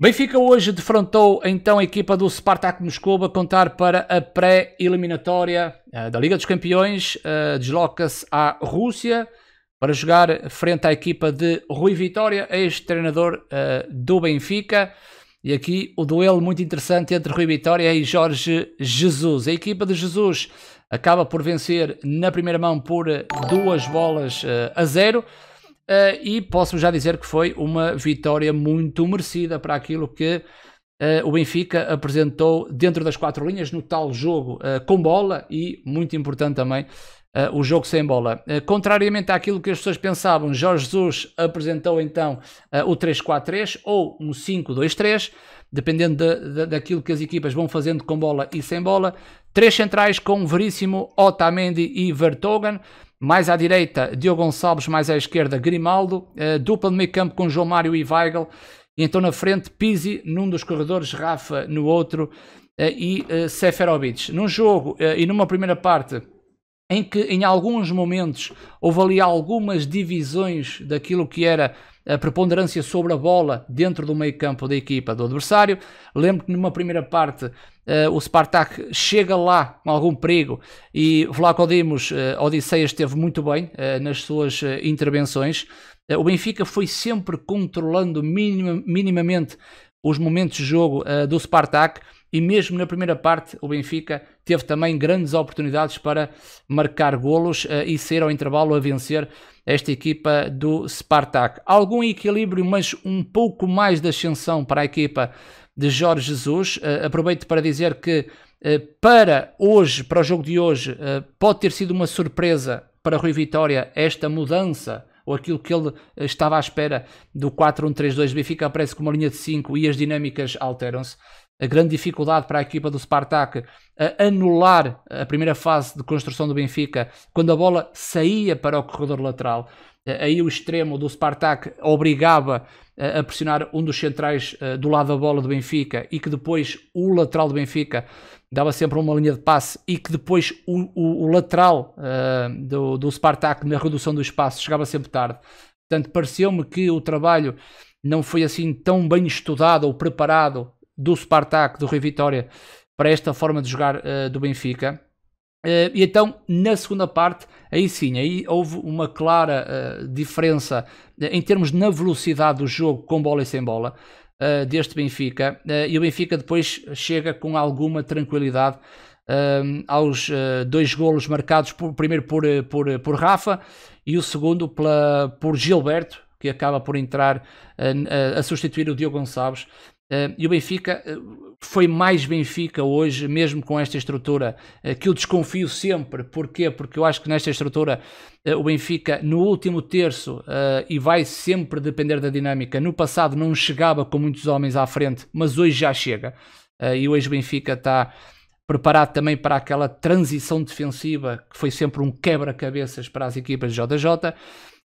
Benfica hoje defrontou então a equipa do Spartak Moscou a contar para a pré-eliminatória eh, da Liga dos Campeões. Eh, desloca-se à Rússia para jogar frente à equipa de Rui Vitória, ex-treinador eh, do Benfica. E aqui o duelo muito interessante entre Rui Vitória e Jorge Jesus. A equipa de Jesus acaba por vencer na primeira mão por duas bolas a zero. Uh, e posso já dizer que foi uma vitória muito merecida para aquilo que uh, o Benfica apresentou dentro das quatro linhas no tal jogo uh, com bola e muito importante também Uh, o jogo sem bola. Uh, contrariamente àquilo que as pessoas pensavam, Jorge Jesus apresentou então uh, o 3-4-3 ou um 5-2-3, dependendo de, de, daquilo que as equipas vão fazendo com bola e sem bola. Três centrais com Veríssimo, Otamendi e Vertogen. Mais à direita, Diogo Gonçalves, mais à esquerda, Grimaldo. dupla de meio campo com João Mário e Weigl. E então na frente, Pizzi num dos corredores, Rafa no outro e Seferovic. Num jogo e numa primeira parte em que em alguns momentos houve ali algumas divisões daquilo que era a preponderância sobre a bola dentro do meio campo da equipa do adversário. Lembro que numa primeira parte uh, o Spartak chega lá com algum perigo e Vlaco Dimos, uh, Odisseias esteve muito bem uh, nas suas intervenções. o Benfica foi sempre controlando minima, minimamente os momentos de jogo uh, do Spartak e mesmo na primeira parte o Benfica teve também grandes oportunidades para marcar golos uh, e ser ao intervalo a vencer esta equipa do Spartak. Algum equilíbrio, mas um pouco mais de ascensão para a equipa de Jorge Jesus. Uh, aproveito para dizer que para hoje, para o jogo de hoje, pode ter sido uma surpresa para Rui Vitória esta mudança ou aquilo que ele eh, estava à espera do 4-1-3-2. Benfica aparece com uma linha de 5 e as dinâmicas alteram-se. A grande dificuldade para a equipa do Spartak a anular a primeira fase de construção do Benfica quando a bola saía para o corredor lateral. Eh, aí o extremo do Spartak obrigava eh, a pressionar um dos centrais eh, do lado da bola do Benfica e que depois o lateral do Benfica dava sempre uma linha de passe e que depois o, o, o lateral uh, do, do Spartak na redução do espaço chegava sempre tarde. Portanto, pareceu-me que o trabalho não foi assim tão bem estudado ou preparado do Spartak, do Rui Vitória, para esta forma de jogar uh, do Benfica. Uh, e então, na segunda parte, aí sim, aí houve uma clara uh, diferença uh, em termos na velocidade do jogo com bola e sem bola deste Benfica. e o Benfica depois chega com alguma tranquilidade aos dois golos marcados, por, primeiro por, por, por Rafa e o segundo pela, por Gilberto, que acaba por entrar a substituir o Diogo Gonçalves e o Benfica eh, foi mais Benfica hoje, mesmo com esta estrutura, eh, que eu desconfio sempre. Porquê? Porque eu acho que nesta estrutura eh, o Benfica, no último terço, e vai sempre depender da dinâmica, no passado não chegava com muitos homens à frente, mas hoje já chega. E hoje o Benfica está preparado também para aquela transição defensiva que foi sempre um quebra-cabeças para as equipas de JJ.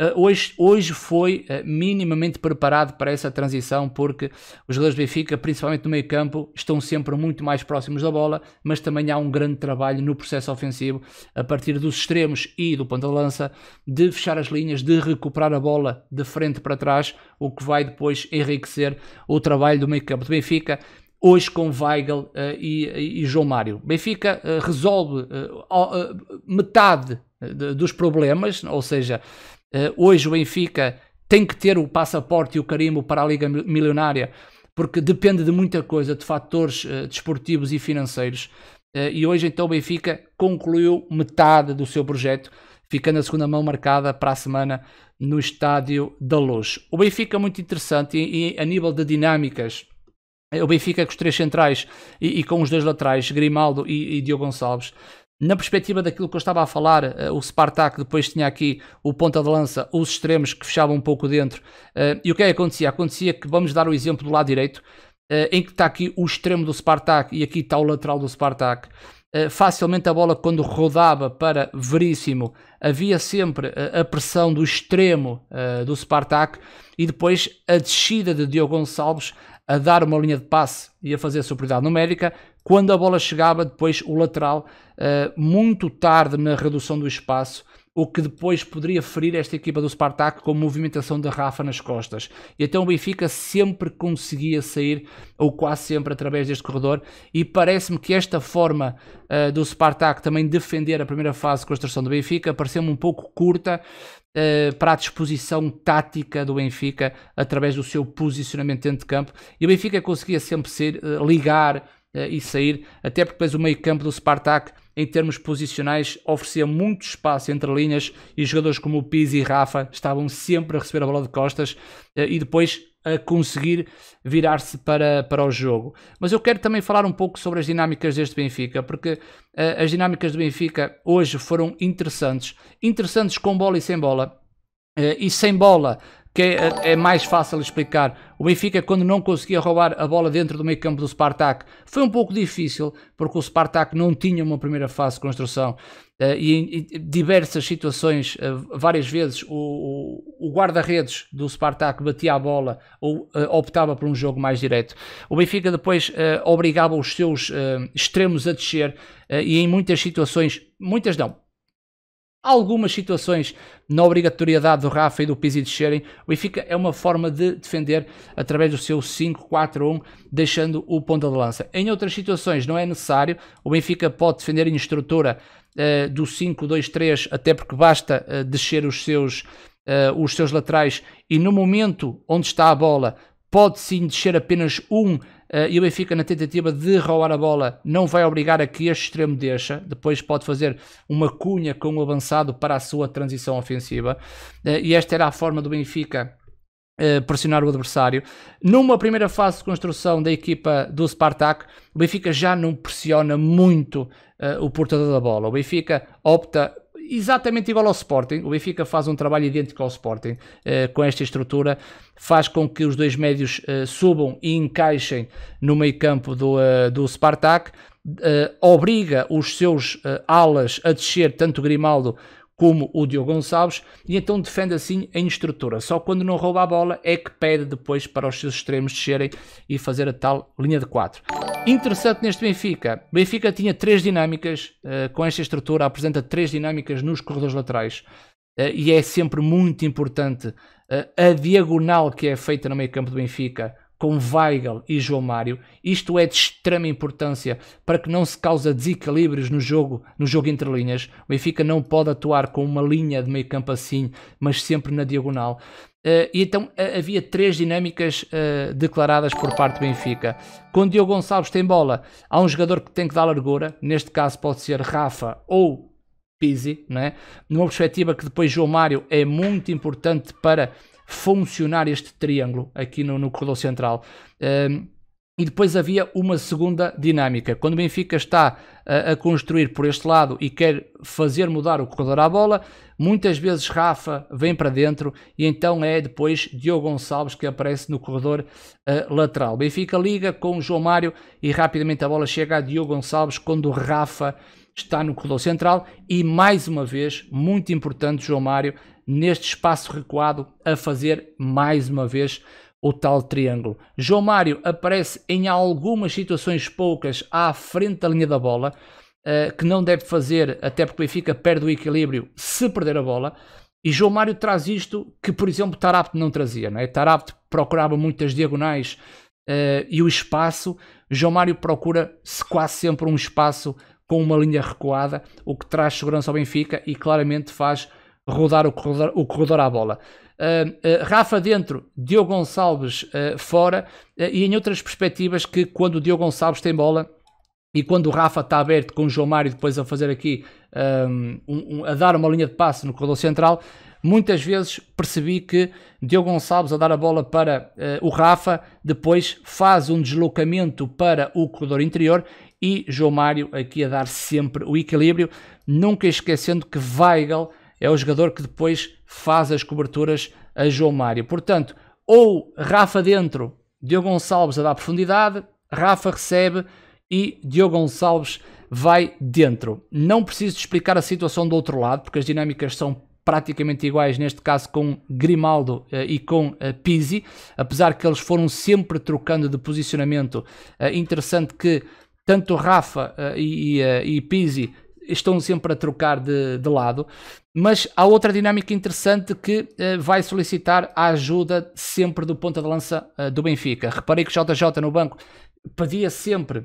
Eh, hoje, hoje foi eh, minimamente preparado para essa transição, porque os jogadores do Benfica, principalmente no meio campo, estão sempre muito mais próximos da bola, mas também há um grande trabalho no processo ofensivo, a partir dos extremos e do ponto lança, de fechar as linhas, de recuperar a bola de frente para trás, o que vai depois enriquecer o trabalho do meio campo do Benfica hoje com Weigl uh, e, e, João Mário. Benfica uh, resolve uh, metade dos problemas, ou seja, eh, hoje o Benfica tem que ter o passaporte e o carimbo para a Liga Milionária, porque depende de muita coisa, de fatores eh, desportivos e financeiros. Eh, e hoje então o Benfica concluiu metade do seu projeto, ficando a segunda mão marcada para a semana no Estádio da Luz. O Benfica é muito interessante e, e a nível de dinâmicas. O Benfica com os três centrais e, e com os dois laterais, Grimaldo e, e Diogo Gonçalves, na perspectiva daquilo que eu estava a falar, eh, o Spartak depois tinha aqui o ponta de lança, os extremos que fechavam um pouco dentro. Eh, e o que é que acontecia? Acontecia que, vamos dar o exemplo do lado direito, eh, em que está aqui o extremo do Spartak e aqui está o lateral do Spartak. Facilmente a bola, quando rodava para Veríssimo, havia sempre a pressão do extremo do Spartak e depois a descida de Diogo Gonçalves a dar uma linha de passe e a fazer a superioridade numérica, quando a bola chegava depois o lateral uh, muito tarde na redução do espaço, o que depois poderia ferir esta equipa do Spartak com movimentação da Rafa nas costas. E então o Benfica sempre conseguia sair, ou quase sempre, através deste corredor, e parece-me que esta forma uh, do Spartak também defender a primeira fase de construção do Benfica pareceu-me um pouco curta, Uh, para a disposição tática do Benfica através do seu posicionamento dentro de campo e o Benfica conseguia sempre ser, uh, ligar eh, e sair, até porque depois o meio campo do Spartak em termos posicionais oferecia muito espaço entre linhas e jogadores como o Pizzi e Rafa estavam sempre a receber a bola de costas eh, e depois a conseguir virar-se para, para o jogo. Mas eu quero também falar um pouco sobre as dinâmicas deste Benfica, porque uh, as dinâmicas do Benfica hoje foram interessantes. Interessantes com bola e sem bola. Uh, e sem bola, que é, é, mais fácil explicar. O Benfica, quando não conseguia roubar a bola dentro do meio campo do Spartak, foi um pouco difícil, porque o Spartak não tinha uma primeira fase de construção. Eh, e em diversas situações, eh, várias vezes, o, guarda-redes do Spartak batia a bola ou eh, optava por um jogo mais direto. O Benfica depois obrigava os seus extremos a descer e em muitas situações, muitas não, algumas situações na obrigatoriedade do Rafa e do Pizzi descerem, o Benfica é uma forma de defender através do seu 5-4-1, deixando o ponta de lança. Em outras situações não é necessário, o Benfica pode defender em estrutura uh, do 5-2-3, até porque basta uh, descer os seus, uh, os seus laterais e no momento onde está a bola pode sim descer apenas um Uh, e o Benfica na tentativa de roubar a bola não vai obrigar a que este extremo deixa, depois pode fazer uma cunha com o avançado para a sua transição ofensiva uh, e esta era a forma do Benfica eh, pressionar o adversário. Numa primeira fase de construção da equipa do Spartak, o Benfica já não pressiona muito o portador da bola. O Benfica opta exatamente igual ao Sporting. O Benfica faz um trabalho idêntico ao Sporting eh, com esta estrutura, faz com que os dois médios eh, subam e encaixem no meio campo do, eh, do Spartak. obriga os seus alas a descer, tanto Grimaldo como o Diogo Gonçalves, e então defende assim em estrutura. Só quando não rouba a bola é que pede depois para os seus extremos descerem e fazer a tal linha de 4. Interessante neste Benfica. Benfica tinha três dinâmicas uh, com esta estrutura, apresenta três dinâmicas nos corredores laterais. Uh, e é sempre muito importante uh, a diagonal que é feita no meio campo do Benfica com Weigl e João Mário. Isto é de extrema importância para que não se cause desequilíbrios no jogo, no jogo entre linhas. O Benfica não pode atuar com uma linha de meio campo assim, mas sempre na diagonal. Uh, e então uh, havia três dinâmicas uh, declaradas por parte do Benfica. Quando Diogo Gonçalves tem bola, há um jogador que tem que dar largura, neste caso pode ser Rafa ou Pizzi, né? numa perspectiva que depois João Mário é muito importante para funcionar este triângulo aqui no, no corredor central. Um, ehm, e depois havia uma segunda dinâmica. Quando o Benfica está a, eh, a, construir por este lado e quer fazer mudar o corredor à bola, muitas vezes Rafa vem para dentro e então é depois Diogo Gonçalves que aparece no corredor uh, lateral. Benfica liga com João Mário e rapidamente a bola chega a Diogo Gonçalves quando Rafa está no corredor central e mais uma vez, muito importante, João Mário neste espaço recuado a fazer mais uma vez o tal triângulo. João Mário aparece em algumas situações poucas à frente da linha da bola, uh, que não deve fazer, até porque o Benfica perde o equilíbrio se perder a bola. E João Mário traz isto que, por exemplo, Tarapte não trazia. Não é? Tarapte procurava muitas diagonais uh, e o espaço. João Mário procura -se quase sempre um espaço com uma linha recuada, o que traz segurança ao Benfica e claramente faz rodar o corredor, o corredor à bola. Uh, uh, Rafa dentro, Diogo Gonçalves uh, fora ah, e em outras perspectivas que quando o Diogo Gonçalves tem bola e quando o Rafa está aberto com o João Mário depois a fazer aqui, um, um, a dar uma linha de passe no corredor central, muitas vezes percebi que Diogo Gonçalves a dar a bola para o Rafa, depois faz um deslocamento para o corredor interior e João Mário aqui a dar sempre o equilíbrio, nunca esquecendo que Weigl é o jogador que depois faz as coberturas a João Mário. Portanto, ou Rafa dentro, Diogo Gonçalves a dar profundidade, Rafa recebe e Diogo Gonçalves vai dentro. Não preciso explicar a situação do outro lado, porque as dinâmicas são praticamente iguais, neste caso com Grimaldo uh, e com uh, Pizzi, apesar que eles foram sempre trocando de posicionamento. Uh, interessante que tanto Rafa e, e Pizzi estão sempre a trocar de, de lado. Mas há outra dinâmica interessante que eh, vai solicitar a ajuda sempre do ponta de lança eh, do Benfica. Reparei que o JJ no banco pedia sempre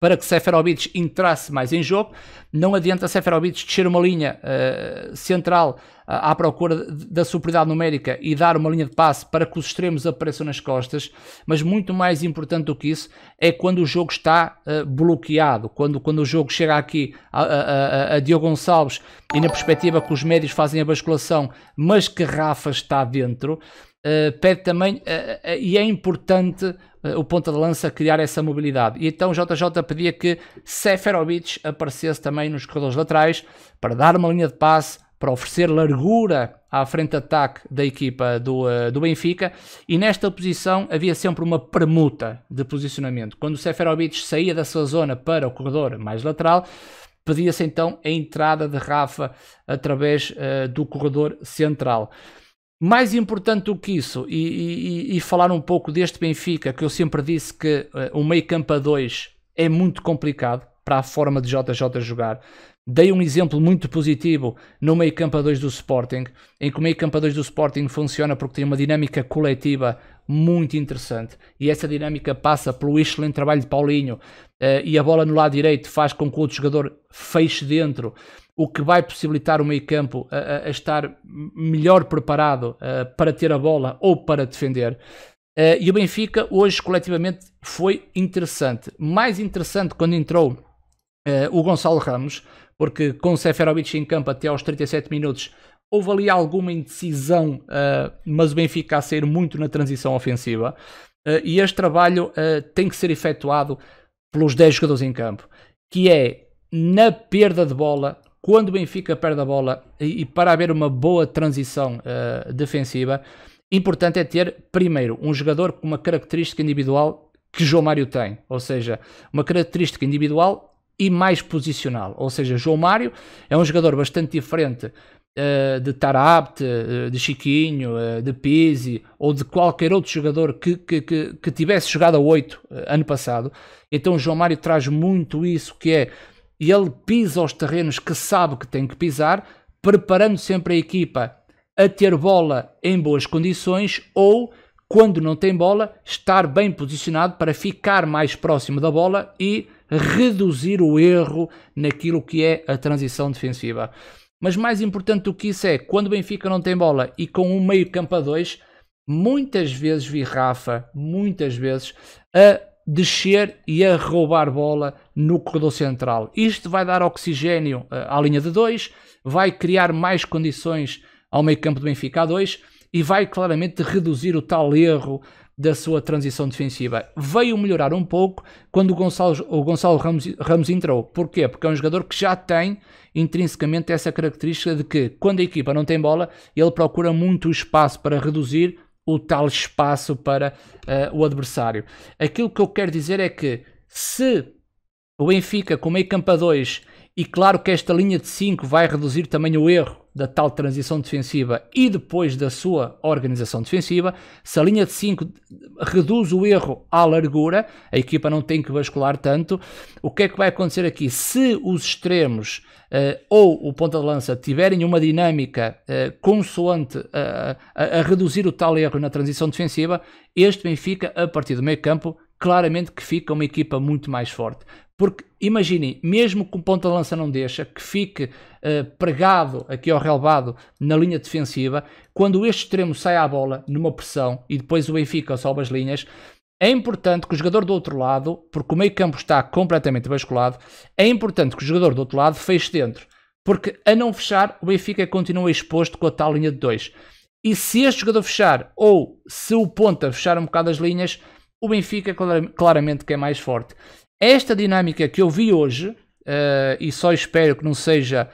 para que Seferovic entrasse mais em jogo. Não adianta Seferovic descer uma linha uh, central uh, à procura de, da superioridade numérica e dar uma linha de passe para que os extremos apareçam nas costas, mas muito mais importante do que isso é quando o jogo está uh, bloqueado, quando, quando o jogo chega aqui a, a, a, Diogo Gonçalves e na perspectiva que os médios fazem a basculação, mas que Rafa está dentro. pede também, e é importante eh, o ponta de lança criar essa mobilidade. E então JJ pedia que Seferovic aparecesse também nos corredores laterais para dar uma linha de passe, para oferecer largura à frente de ataque da equipa do, eh, do Benfica. E nesta posição havia sempre uma permuta de posicionamento. Quando o Seferovic saía da sua zona para o corredor mais lateral, pedia-se então a entrada de Rafa através uh, do corredor central. Mais importante do que isso, e, e, e, falar um pouco deste Benfica, que eu sempre disse que uh, o meio campo a 2 é muito complicado para a forma de JJ jogar. Dei um exemplo muito positivo no meio campo a 2 do Sporting, em que o meio campo a 2 do Sporting funciona porque tem uma dinâmica coletiva muito interessante. E essa dinâmica passa pelo excelente trabalho de Paulinho uh, e a bola no lado direito faz com que o outro jogador feche dentro, o que vai possibilitar o meio-campo a, a, estar melhor preparado uh, para ter a bola ou para defender. Uh, e o Benfica hoje coletivamente foi interessante. Mais interessante quando entrou o Gonçalo Ramos, porque com o Seferovic em campo até aos 37 minutos houve ali alguma indecisão, uh, mas o Benfica a sair muito na transição ofensiva. Uh, e este trabalho uh, tem que ser efetuado pelos 10 jogadores em campo, que é na perda de bola, quando o Benfica perde a bola e, e para haver uma boa transição defensiva, importante é ter, primeiro, um jogador com uma característica individual que João Mário tem, ou seja, uma característica individual e mais posicional. Ou seja, João Mário é um jogador bastante diferente eh, de Tarapte, eh, de Chiquinho, eh, de Pizzi ou de qualquer outro jogador que, que, que, que tivesse jogado a 8 ano passado. Então o João Mário traz muito isso que é ele pisa os terrenos que sabe que tem que pisar, preparando sempre a equipa a ter bola em boas condições ou quando não tem bola, estar bem posicionado para ficar mais próximo da bola e reduzir o erro naquilo que é a transição defensiva. Mas mais importante do que isso é, quando o Benfica não tem bola e com um meio campo a dois, muitas vezes vi Rafa, muitas vezes, a descer e a roubar bola no corredor central. Isto vai dar oxigênio eh, à linha de dois, vai criar mais condições ao meio campo do Benfica a dois e vai claramente reduzir o tal erro da sua transição defensiva. Veio melhorar um pouco quando o Gonçalo, o Gonçalo Ramos, Ramos, entrou. Porquê? Porque é um jogador que já tem intrinsecamente essa característica de que, quando a equipa não tem bola, ele procura muito espaço para reduzir o tal espaço para uh, o adversário. Aquilo que eu quero dizer é que se o Benfica com meio campo a 2 e claro que esta linha de 5 vai reduzir também o erro da tal transição defensiva e depois da sua organização defensiva, se a linha de 5 reduz o erro à largura, a equipa não tem que vascular tanto, o que é que vai acontecer aqui? Se os extremos uh, ou o ponta-de-lança tiverem uma dinâmica uh, consoante eh, a, a reduzir o tal erro na transição defensiva, este Benfica, a partir do meio campo, claramente que fica uma equipa muito mais forte. Porque imaginem, mesmo que o ponta de lança não deixa, que fique uh, pregado aqui ao relevado na linha defensiva, quando este extremo sai à bola numa pressão e depois o Benfica sobe as linhas, é importante que o jogador do outro lado, porque o meio campo está completamente basculado, é importante que o jogador do outro lado feche dentro. Porque a não fechar, o Benfica continua exposto com a tal linha de dois E se este jogador fechar, ou se o ponta fechar um bocado as linhas, o Benfica claramente que é mais forte. Esta dinâmica que eu vi hoje, uh, e só espero que não seja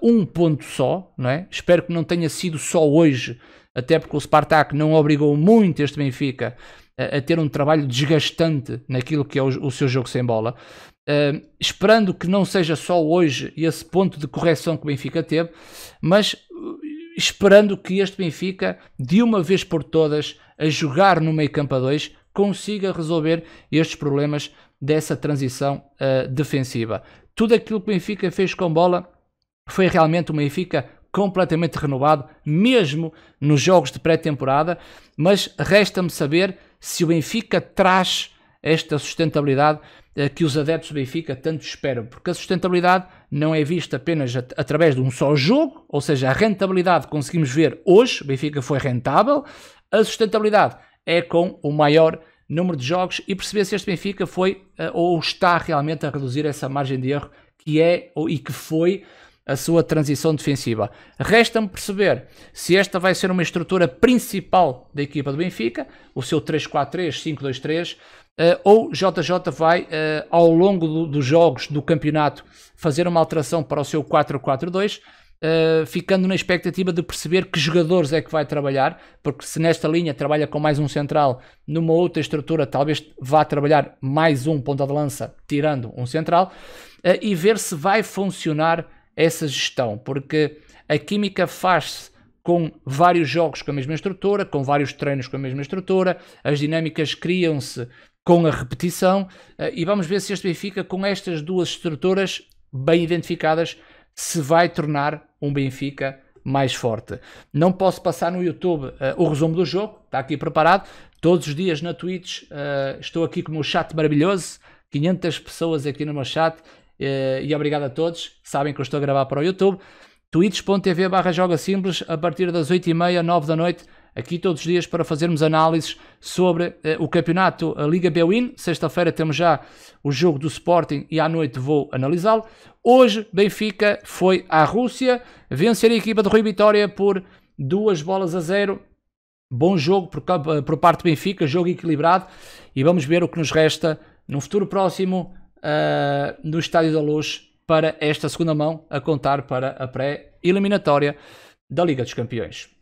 uh, um ponto só, não é? espero que não tenha sido só hoje, até porque o Spartak não obrigou muito este Benfica a, a ter um trabalho desgastante naquilo que é o, o seu jogo sem bola. Uh, esperando que não seja só hoje esse ponto de correção que o Benfica teve, mas esperando que este Benfica, de uma vez por todas, a jogar no meio campo a dois, consiga resolver estes problemas dessa transição uh, defensiva. Tudo aquilo que o Benfica fez com bola foi realmente um Benfica completamente renovado, mesmo nos jogos de pré-temporada, mas resta-me saber se o Benfica traz esta sustentabilidade eh, que os adeptos do Benfica tanto esperam, porque a sustentabilidade não é vista apenas at através de um só jogo, ou seja, a rentabilidade conseguimos ver hoje, o Benfica foi rentável, a sustentabilidade é com o maior número de jogos e perceber se este Benfica foi eh, ou está realmente a reduzir essa margem de erro que é ou, e que foi a sua transição defensiva. Resta-me perceber se esta vai ser uma estrutura principal da equipa do Benfica, o seu 3-4-3, 5-2-3, uh, ou JJ vai, eh, ao longo dos jogos do campeonato, fazer uma alteração para o seu 4-4-2 Uh, ficando na expectativa de perceber que jogadores é que vai trabalhar, porque se nesta linha trabalha com mais um central, numa outra estrutura talvez vá trabalhar mais um ponta de lança, tirando um central, uh, e ver se vai funcionar essa gestão, porque a química faz-se com vários jogos com a mesma estrutura, com vários treinos com a mesma estrutura, as dinâmicas criam-se com a repetição, uh, e vamos ver se este Benfica, com estas duas estruturas bem identificadas, se vai tornar um Benfica mais forte. Não posso passar no YouTube uh, o resumo do jogo, está aqui preparado. Todos os dias na Twitch uh, estou aqui com o meu chat maravilhoso, 500 pessoas aqui no meu chat uh, e obrigado a todos. Sabem que eu estou a gravar para o YouTube. twitch.tv joga simples a partir das 8h30, 9 da noite aqui todos os dias para fazermos análises sobre uh, o campeonato a Liga Belwin. Sexta-feira temos já o jogo do Sporting e à noite vou analisá-lo. Hoje, Benfica foi à Rússia, vencer a equipa de Rui Vitória por duas bolas a zero. Bom jogo por, eh, por parte do Benfica, jogo equilibrado e vamos ver o que nos resta no futuro próximo uh, no Estádio da Luz para esta segunda mão a contar para a pré-eliminatória da Liga dos Campeões.